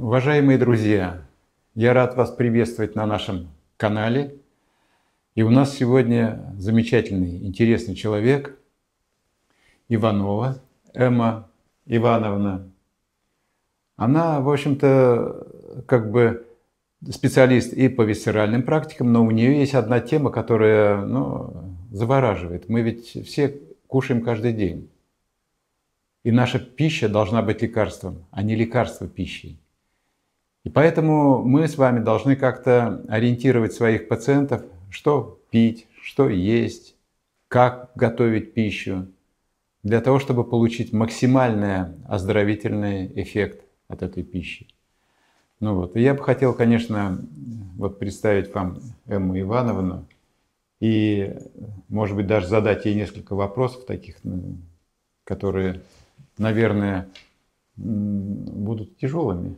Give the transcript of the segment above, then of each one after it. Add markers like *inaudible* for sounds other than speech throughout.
Уважаемые друзья, я рад вас приветствовать на нашем канале. И у нас сегодня замечательный, интересный человек Иванова, Эмма Ивановна. Она, в общем-то, как бы специалист и по висцеральным практикам, но у нее есть одна тема, которая ну, завораживает. Мы ведь все кушаем каждый день. И наша пища должна быть лекарством, а не лекарство пищей. И поэтому мы с вами должны как-то ориентировать своих пациентов, что пить, что есть, как готовить пищу, для того, чтобы получить максимальный оздоровительный эффект от этой пищи. Ну вот, и я бы хотел, конечно, вот представить вам Эмму Ивановну и, может быть, даже задать ей несколько вопросов таких, которые, наверное, будут тяжелыми.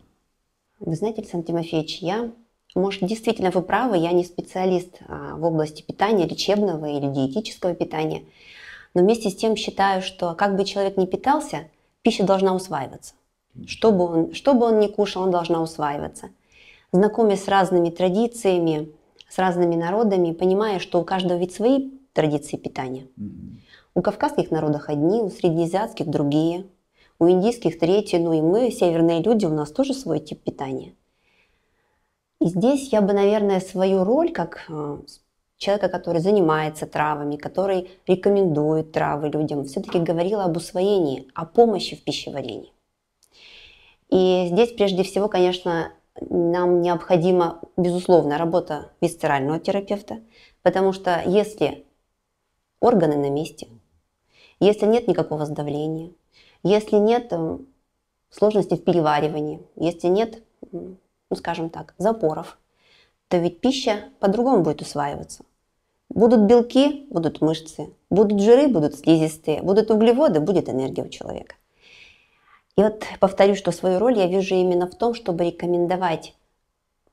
Вы знаете, Александр Тимофеевич, я, может, действительно вы правы, я не специалист а, в области питания, лечебного или диетического питания, но вместе с тем считаю, что как бы человек ни питался, пища должна усваиваться. Что бы он, что бы он ни кушал, он должна усваиваться. Знакомясь с разными традициями, с разными народами, понимая, что у каждого ведь свои традиции питания. У кавказских народов одни, у среднеазиатских другие – у индийских третий, ну и мы, северные люди, у нас тоже свой тип питания. И здесь я бы, наверное, свою роль как э, человека, который занимается травами, который рекомендует травы людям, все-таки говорила об усвоении, о помощи в пищеварении. И здесь прежде всего, конечно, нам необходима, безусловно, работа висцерального терапевта, потому что если органы на месте, если нет никакого сдавления, если нет э, сложности в переваривании, если нет, ну скажем так, запоров, то ведь пища по-другому будет усваиваться. Будут белки, будут мышцы, будут жиры, будут слизистые, будут углеводы, будет энергия у человека. И вот повторю, что свою роль я вижу именно в том, чтобы рекомендовать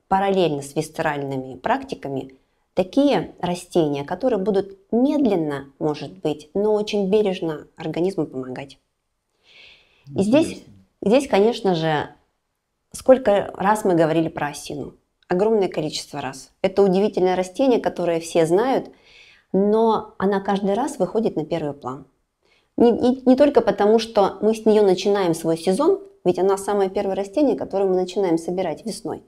параллельно с висцеральными практиками такие растения, которые будут медленно, может быть, но очень бережно организму помогать. И здесь, здесь, конечно же, сколько раз мы говорили про осину? Огромное количество раз. Это удивительное растение, которое все знают, но она каждый раз выходит на первый план. Не, не, не только потому, что мы с нее начинаем свой сезон, ведь она самое первое растение, которое мы начинаем собирать весной,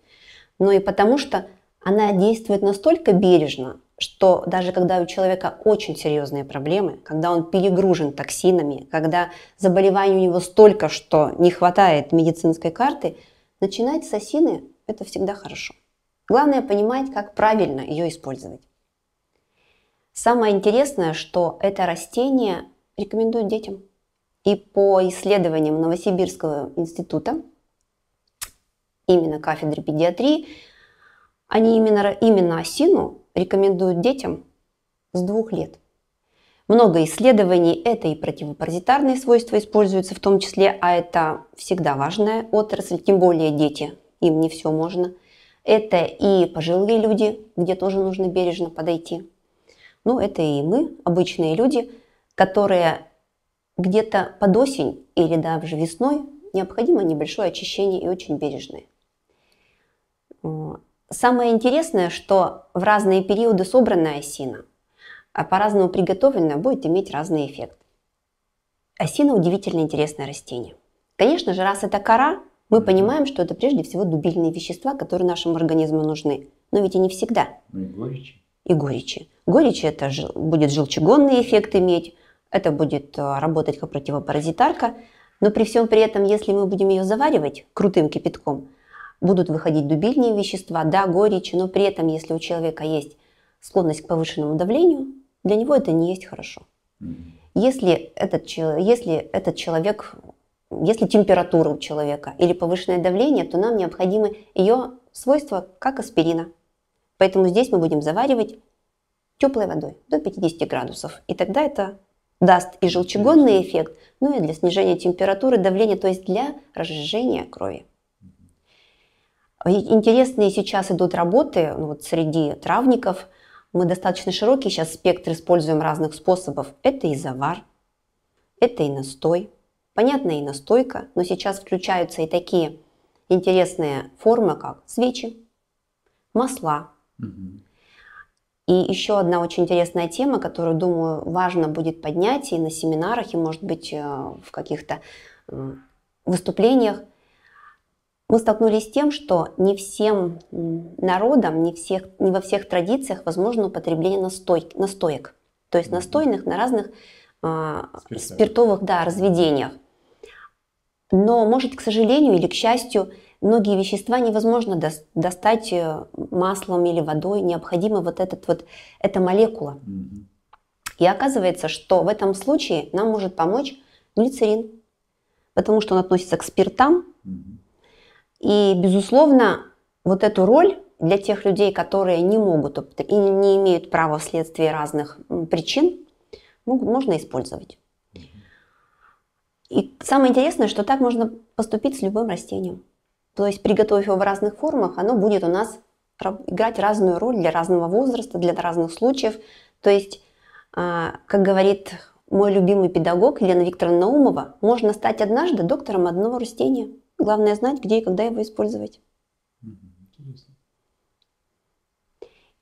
но и потому, что она действует настолько бережно, что даже когда у человека очень серьезные проблемы, когда он перегружен токсинами, когда заболеваний у него столько, что не хватает медицинской карты, начинать с осины – это всегда хорошо. Главное понимать, как правильно ее использовать. Самое интересное, что это растение рекомендуют детям. И по исследованиям Новосибирского института, именно кафедры педиатрии, они именно, именно осину рекомендуют детям с двух лет. Много исследований это и противопаразитарные свойства используются в том числе, а это всегда важная отрасль, тем более дети, им не все можно. Это и пожилые люди, где тоже нужно бережно подойти. Ну, это и мы, обычные люди, которые где-то под осень или даже весной необходимо небольшое очищение и очень бережное. Самое интересное, что в разные периоды собранная осина, а по-разному приготовленная, будет иметь разный эффект. Осина – удивительно интересное растение. Конечно же, раз это кора, мы понимаем, что это прежде всего дубильные вещества, которые нашему организму нужны. Но ведь и не всегда. Ну и горечи. И горечи. Горечи – это будет желчегонный эффект иметь, это будет э, работать как противопаразитарка. Но при всем при этом, если мы будем ее заваривать крутым кипятком – будут выходить дубильные вещества, да, горечи, но при этом, если у человека есть склонность к повышенному давлению, для него это не есть хорошо. Если этот, если этот человек, если температура у человека или повышенное давление, то нам необходимы ее свойства, как аспирина. Поэтому здесь мы будем заваривать теплой водой до 50 градусов. И тогда это даст и желчегонный эффект, ну и для снижения температуры, давления, то есть для разжижения крови. Интересные сейчас идут работы ну, вот среди травников. Мы достаточно широкий сейчас спектр используем разных способов. Это и завар, это и настой. Понятно, и настойка, но сейчас включаются и такие интересные формы, как свечи, масла. И еще одна очень интересная тема, которую, думаю, важно будет поднять и на семинарах, и, может быть, э, в каких-то э, выступлениях, мы столкнулись с тем, что не всем народам, не, всех, не во всех традициях возможно употребление настойк, настоек, то есть настойных на разных э, спиртовых. спиртовых да, разведениях. Но, может, к сожалению или к счастью, многие вещества невозможно до, достать э, маслом или водой, необходима вот, этот вот эта молекула. Mm-hmm. И оказывается, что в этом случае нам может помочь глицерин, потому что он относится к спиртам, mm-hmm и, безусловно, вот эту роль для тех людей, которые не могут и не имеют права вследствие разных причин, можно использовать. И самое интересное, что так можно поступить с любым растением. То есть, приготовив его в разных формах, оно будет у нас играть разную роль для разного возраста, для разных случаев. То есть, а, как говорит мой любимый педагог Елена Викторовна Наумова, можно стать однажды доктором одного растения – Главное знать, где и когда его использовать.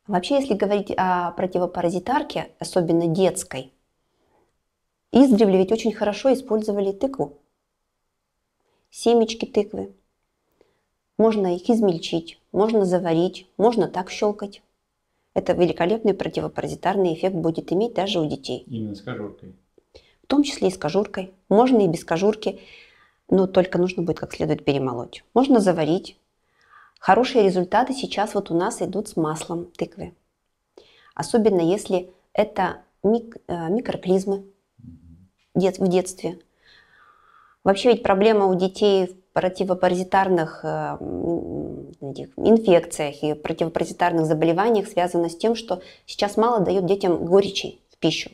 Вообще, если говорить о противопаразитарке, особенно детской, издревле ведь очень хорошо использовали тыкву. Семечки тыквы. Можно их измельчить, можно заварить, можно так щелкать. Это великолепный противопаразитарный эффект будет иметь даже у детей. Именно с кожуркой. В том числе и с кожуркой. Можно и без кожурки но только нужно будет как следует перемолоть. Можно заварить. Хорошие результаты сейчас вот у нас идут с маслом тыквы. Особенно если это мик, э, микроклизмы в детстве. Вообще ведь проблема у детей в противопаразитарных э, инфекциях и противопаразитарных заболеваниях связана с тем, что сейчас мало дают детям горечи в пищу.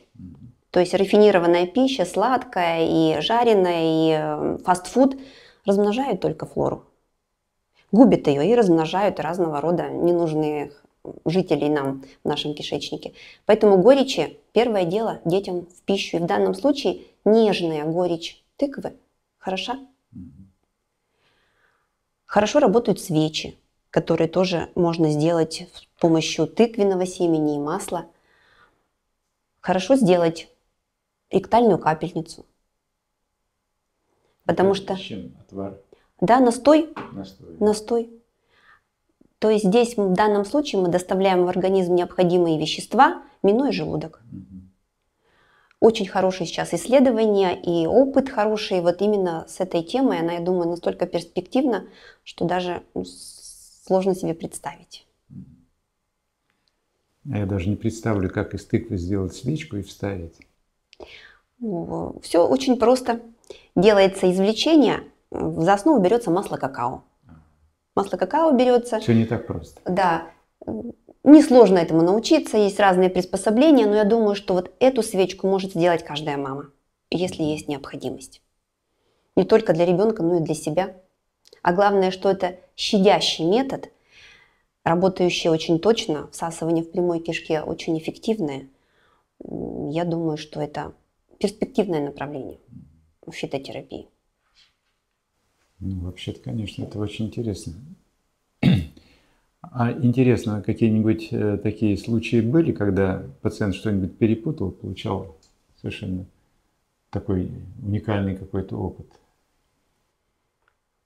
То есть рафинированная пища, сладкая и жареная, и э, фастфуд размножают только флору. Губят ее и размножают разного рода ненужных жителей нам в нашем кишечнике. Поэтому горечи первое дело детям в пищу. И в данном случае нежная горечь тыквы хороша. Хорошо работают свечи, которые тоже можно сделать с помощью тыквенного семени и масла. Хорошо сделать ректальную капельницу. Потому Это что... Чем? Отвар? Да, настой. Настой. настой. То есть здесь в данном случае мы доставляем в организм необходимые вещества, минуя желудок. Угу. Очень хорошие сейчас исследования и опыт хороший вот именно с этой темой. Она, я думаю, настолько перспективна, что даже ну, сложно себе представить. А я даже не представлю, как из тыквы сделать свечку и вставить. Все очень просто. Делается извлечение, за основу берется масло какао. Масло какао берется. Все не так просто. Да. Несложно этому научиться, есть разные приспособления, но я думаю, что вот эту свечку может сделать каждая мама, если есть необходимость. Не только для ребенка, но и для себя. А главное, что это щадящий метод, работающий очень точно, всасывание в прямой кишке очень эффективное. Я думаю, что это перспективное направление в фитотерапии? Ну, вообще-то, конечно, это очень интересно. А интересно, какие-нибудь э, такие случаи были, когда пациент что-нибудь перепутал, получал совершенно такой уникальный какой-то опыт?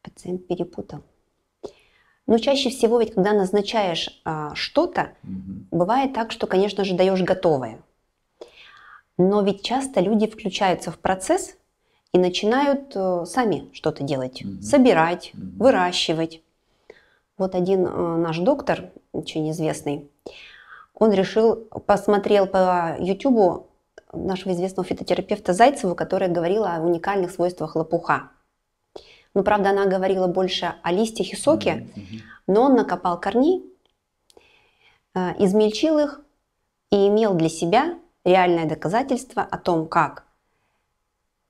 Пациент перепутал. Но ну, чаще всего ведь, когда назначаешь а, что-то, угу. бывает так, что, конечно же, даешь готовое. Но ведь часто люди включаются в процесс и начинают э, сами что-то делать. Угу. Собирать, угу. выращивать. Вот один э, наш доктор, очень известный, он решил, посмотрел по YouTube нашего известного фитотерапевта Зайцеву, которая говорила о уникальных свойствах лопуха. Но ну, правда, она говорила больше о листьях и соке, но он накопал корней, э, измельчил их и имел для себя реальное доказательство о том, как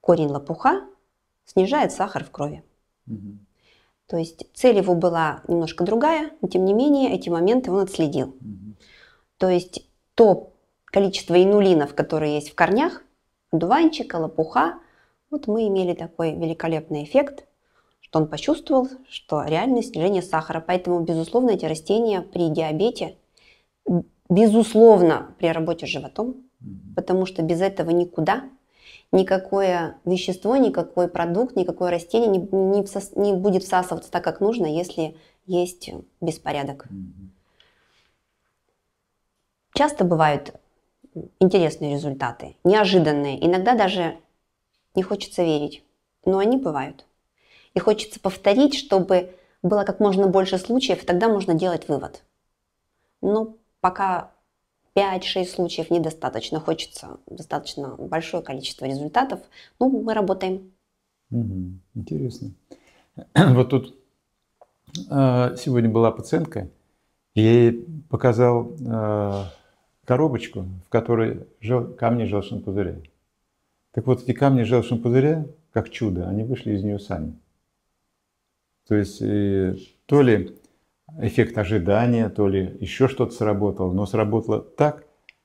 корень лопуха снижает сахар в крови. Угу. То есть цель его была немножко другая, но тем не менее эти моменты он отследил. Угу. То есть то количество инулинов, которые есть в корнях, дуванчика, лопуха, вот мы имели такой великолепный эффект, что он почувствовал, что реальное снижение сахара. Поэтому, безусловно, эти растения при диабете, безусловно, при работе с животом потому что без этого никуда. Никакое вещество, никакой продукт, никакое растение не, не, всос, не будет всасываться так, как нужно, если есть беспорядок. Часто бывают интересные результаты, неожиданные, иногда даже не хочется верить, но они бывают. И хочется повторить, чтобы было как можно больше случаев, тогда можно делать вывод. Но пока 5-6 случаев недостаточно, хочется достаточно большое количество результатов. Ну, мы работаем. Угу. Интересно. *clears throat* Вот тут э, сегодня была пациентка, я ей показал э, коробочку, в которой жел, камни желчного пузыря. Так вот, эти камни желчного пузыря, как чудо, они вышли из нее сами. То есть, э, то ли эффект ожидания, то ли еще что-то сработало, но сработало так,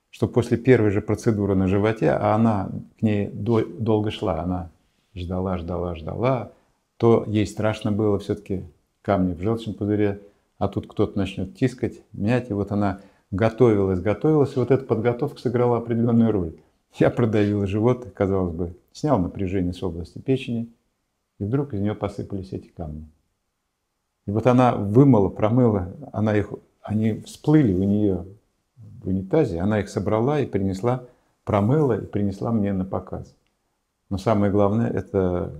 что после первой же процедуры на животе, а она к ней долго шла, она ждала, ждала, ждала, то ей страшно было все-таки камни в желчном пузыре, а тут кто-то начнет тискать, мять, и вот она готовилась, готовилась, и вот эта подготовка сыграла определенную роль. Я продавил живот, казалось бы, снял напряжение с области печени, и вдруг из нее посыпались эти камни. И вот она вымыла, промыла, она их, они всплыли у нее в унитазе, она их собрала и принесла, промыла и принесла мне на показ. Но самое главное, это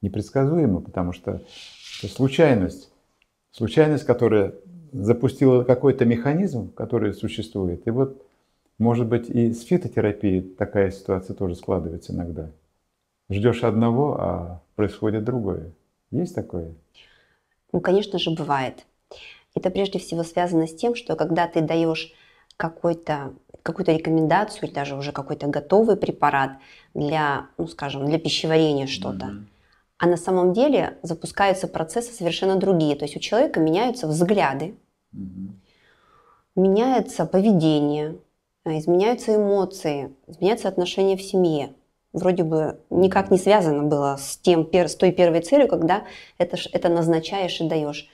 непредсказуемо, потому что это случайность. Случайность, которая запустила какой-то механизм, который существует. И вот, может быть, и с фитотерапией такая ситуация тоже складывается иногда. Ждешь одного, а происходит другое. Есть такое? Ну, конечно же, бывает. Это прежде всего связано с тем, что когда ты даешь какой-то какую-то рекомендацию или даже уже какой-то готовый препарат для, ну скажем, для пищеварения что-то. Mm-hmm. А на самом деле запускаются процессы совершенно другие. То есть у человека меняются взгляды, mm-hmm. меняется поведение, а, изменяются эмоции, изменяются отношения в семье вроде бы никак не связано было с, тем, с той первой целью, когда это, это назначаешь и даешь.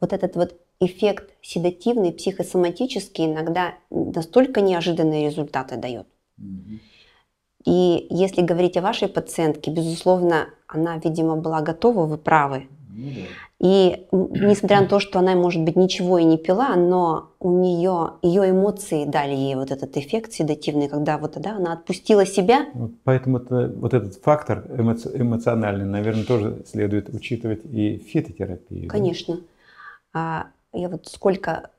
Вот этот вот эффект седативный, психосоматический иногда настолько неожиданные результаты дает. И если говорить о вашей пациентке, безусловно, она, видимо, была готова, вы правы. Mm-hmm. И несмотря на то, что она, может быть, ничего и не пила, но у нее, ее эмоции дали ей вот этот эффект седативный, когда вот да, она отпустила себя. поэтому это, вот этот фактор эмоци- эмоциональный, наверное, тоже следует учитывать и в фитотерапии. Конечно. Да? А, я вот сколько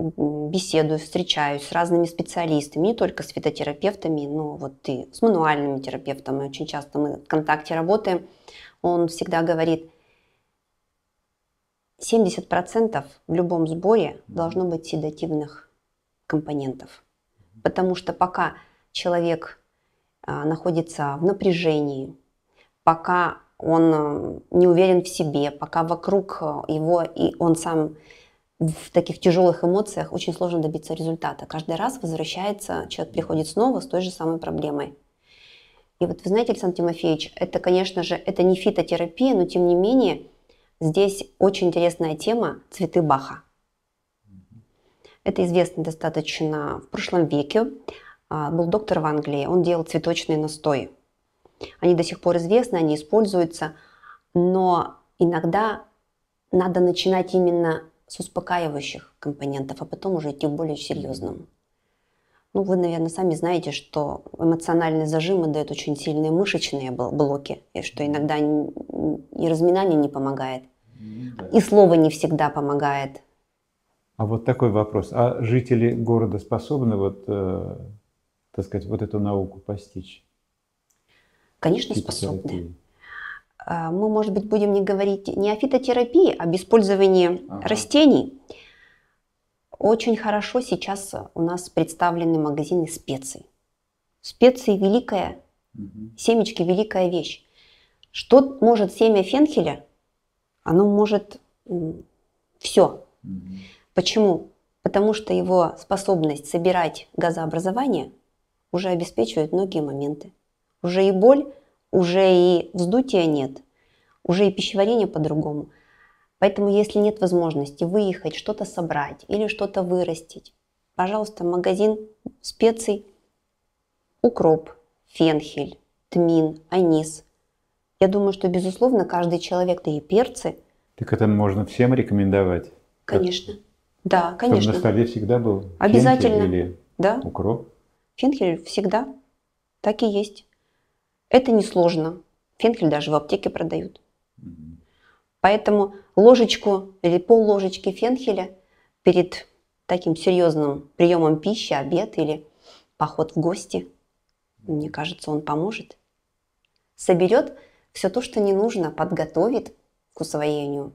беседую, встречаюсь с разными специалистами, не только с фитотерапевтами, но вот и с мануальными терапевтами. Очень часто мы в контакте работаем. Он всегда говорит, 70% в любом сборе должно быть седативных компонентов. Потому что пока человек а, находится в напряжении, пока он а, не уверен в себе, пока вокруг а, его и он сам в таких тяжелых эмоциях очень сложно добиться результата. Каждый раз возвращается, человек приходит снова с той же самой проблемой. И вот вы знаете, Александр Тимофеевич, это, конечно же, это не фитотерапия, но тем не менее Здесь очень интересная тема «Цветы Баха». Это известно достаточно в прошлом веке. А, был доктор в Англии, он делал цветочные настои. Они до сих пор известны, они используются, но иногда надо начинать именно с успокаивающих компонентов, а потом уже идти к более серьезным. Ну, вы, наверное, сами знаете, что эмоциональные зажимы дают очень сильные мышечные блоки, и что иногда и разминание не помогает. И слово не всегда помогает. А вот такой вопрос. А жители города способны вот, э, так сказать, вот эту науку постичь? Конечно, способны. А, мы, может быть, будем не говорить не о фитотерапии, а об использовании ага. растений. Очень хорошо сейчас у нас представлены магазины специй. Специи великая, угу. семечки великая вещь. Что может семя фенхеля оно может все. Угу. Почему? Потому что его способность собирать газообразование уже обеспечивает многие моменты. Уже и боль, уже и вздутия нет, уже и пищеварение по-другому. Поэтому если нет возможности выехать, что-то собрать или что-то вырастить, пожалуйста, магазин специй, укроп, фенхель, тмин, анис – я думаю, что, безусловно, каждый человек, да и перцы. Так это можно всем рекомендовать? Конечно. Как, да, конечно. Чтобы на столе всегда был Обязательно. или да. укроп? Фенхель всегда. Так и есть. Это несложно. Фенхель даже в аптеке продают. Поэтому ложечку или пол ложечки фенхеля перед таким серьезным приемом пищи, обед или поход в гости, мне кажется, он поможет. Соберет все то, что не нужно, подготовит к усвоению,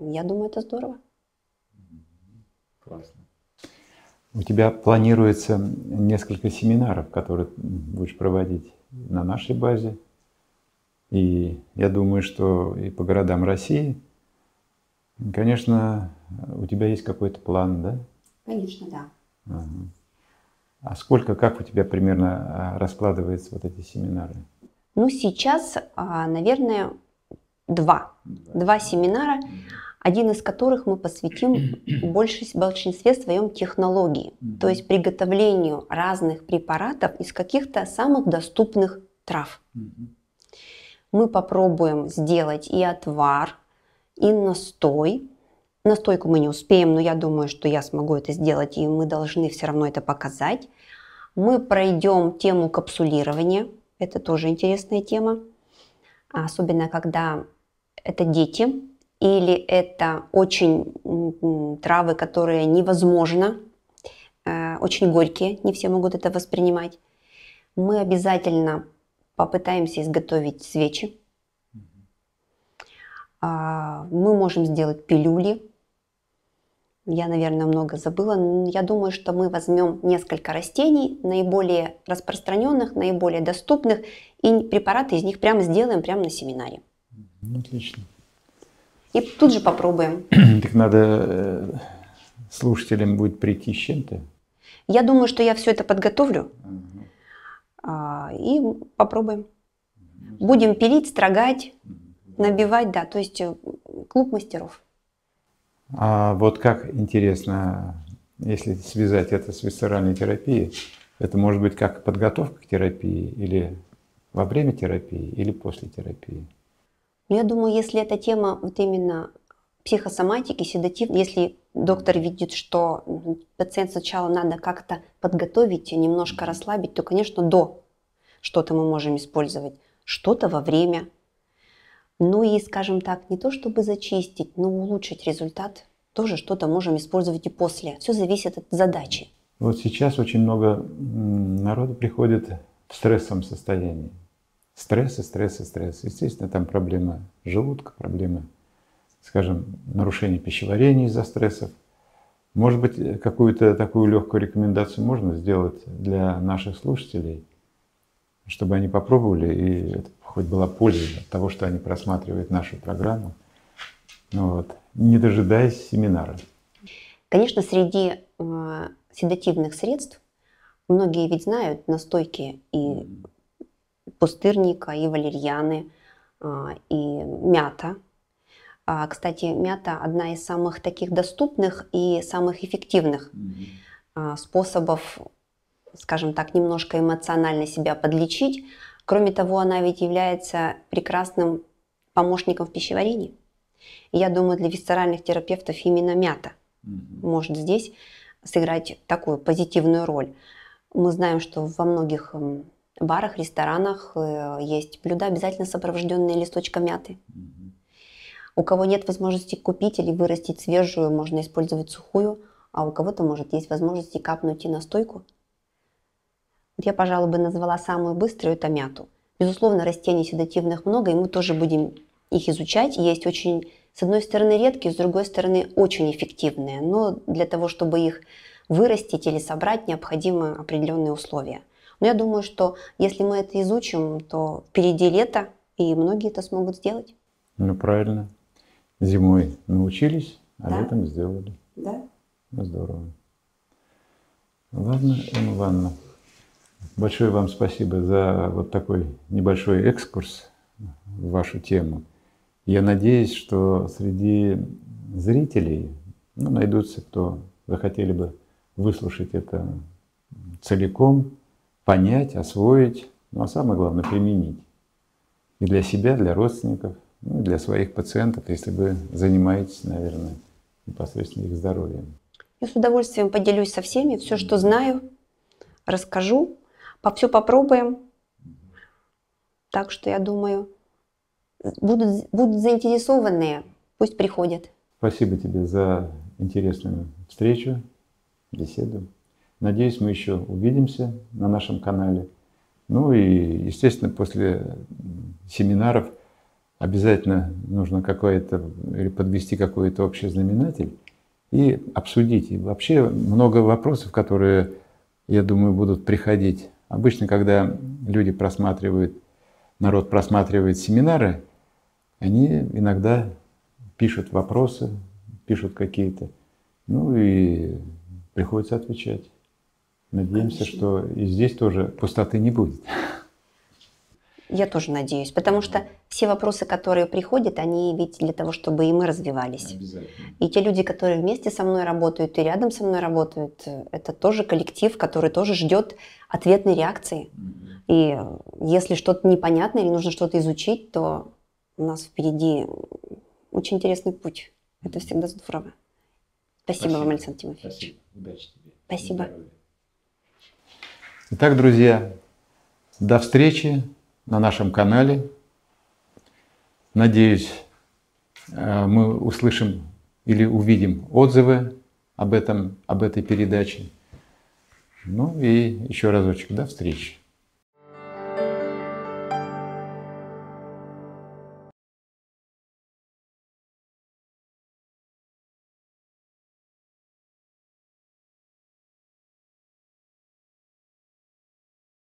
я думаю, это здорово. Классно. У тебя планируется несколько семинаров, которые будешь проводить на нашей базе. И я думаю, что и по городам России. Конечно, у тебя есть какой-то план, да? Конечно, да. Ага. А сколько, как у тебя примерно а, раскладываются вот эти семинары? Ну, сейчас, а, наверное, два. Два семинара, один из которых мы посвятим *clears throat* больше, в большинстве своем технологии, то есть приготовлению разных препаратов из каких-то самых доступных трав. Мы попробуем сделать и отвар, и настой. Настойку мы не успеем, но я думаю, что я смогу это сделать, и мы должны все равно это показать. Мы пройдем тему капсулирования – это тоже интересная тема, особенно когда это дети или это очень травы, которые невозможно, э, очень горькие, не все могут это воспринимать. Мы обязательно попытаемся изготовить свечи. А, мы можем сделать пилюли, я, наверное, много забыла. Я думаю, что мы возьмем несколько растений, наиболее распространенных, наиболее доступных, и препараты из них прямо сделаем прямо на семинаре. Отлично. И тут же попробуем. *clears throat* Так надо э, слушателям будет прийти с чем-то. Я думаю, что я все это подготовлю а, и попробуем. Будем пилить, строгать, набивать, да, то есть э, клуб мастеров. А вот как интересно, если связать это с висцеральной терапией, это может быть как подготовка к терапии или во время терапии или после терапии? Ну, я думаю, если эта тема вот именно психосоматики, седатив, если доктор видит, что пациент сначала надо как-то подготовить, немножко расслабить, то, конечно, до что-то мы можем использовать, что-то во время, ну и, скажем так, не то чтобы зачистить, но улучшить результат, тоже что-то можем использовать и после. Все зависит от задачи. Вот сейчас очень много народу приходит в стрессовом состоянии. Стрессы, стрессы, стрессы. Естественно, там проблема желудка, проблема, скажем, нарушение пищеварения из-за стрессов. Может быть, э, какую-то такую легкую рекомендацию можно сделать для наших слушателей, чтобы они попробовали и хоть была польза от того, что они просматривают нашу программу, ну вот, не дожидаясь семинара. Конечно, среди э, седативных средств многие ведь знают настойки и пустырника, и валерьяны, э, и мята. А, кстати, мята одна из самых таких доступных и самых эффективных э, способов, скажем так, немножко эмоционально себя подлечить Кроме того, она ведь является прекрасным помощником в пищеварении. я думаю, для висцеральных терапевтов именно мята угу. может здесь сыграть такую позитивную роль. Мы знаем, что во многих эм, барах, ресторанах э, есть блюда, обязательно сопровожденные листочком мяты. Угу. У кого нет возможности купить или вырастить свежую, можно использовать сухую, а у кого-то, может, есть возможность капнуть и настойку. Я, пожалуй, бы назвала самую быструю – это мяту. Безусловно, растений седативных много, и мы тоже будем их изучать. Есть очень, с одной стороны, редкие, с другой стороны, очень эффективные. Но для того, чтобы их вырастить или собрать, необходимы определенные условия. Но я думаю, что если мы это изучим, то впереди лето, и многие это смогут сделать. Ну, правильно. Зимой научились, а да. летом сделали. Да. Ну, здорово. Ладно, Эмма Ивановна. Большое вам спасибо за вот такой небольшой экскурс в вашу тему. Я надеюсь, что среди зрителей ну, найдутся, кто захотели бы выслушать это целиком, понять, освоить, ну а самое главное применить. И для себя, для родственников, ну, и для своих пациентов, если вы занимаетесь, наверное, непосредственно их здоровьем. Я с удовольствием поделюсь со всеми, все, что знаю, расскажу по все попробуем. Так что я думаю, будут, будут заинтересованные, пусть приходят. Спасибо тебе за интересную встречу, беседу. Надеюсь, мы еще увидимся на нашем канале. Ну и, естественно, после семинаров обязательно нужно какое-то или подвести какой-то общий знаменатель и обсудить. И вообще много вопросов, которые, я думаю, будут приходить Обычно, когда люди просматривают, народ просматривает семинары, они иногда пишут вопросы, пишут какие-то, ну и приходится отвечать. Надеемся, Конечно. что и здесь тоже пустоты не будет. Я тоже надеюсь, потому что все вопросы, которые приходят, они ведь для того, чтобы и мы развивались. И те люди, которые вместе со мной работают и рядом со мной работают, э, это тоже коллектив, который тоже ждет ответной реакции. И э, если что-то непонятно или нужно что-то изучить, то у нас впереди очень интересный путь. Это всегда здорово. Спасибо, Спасибо. вам, Александр Тимофеевич. Спасибо. Удачи тебе. Спасибо. Итак, друзья, до встречи на нашем канале. Надеюсь, э, мы услышим или увидим отзывы об, этом, об этой передаче. Ну и еще разочек, до встречи.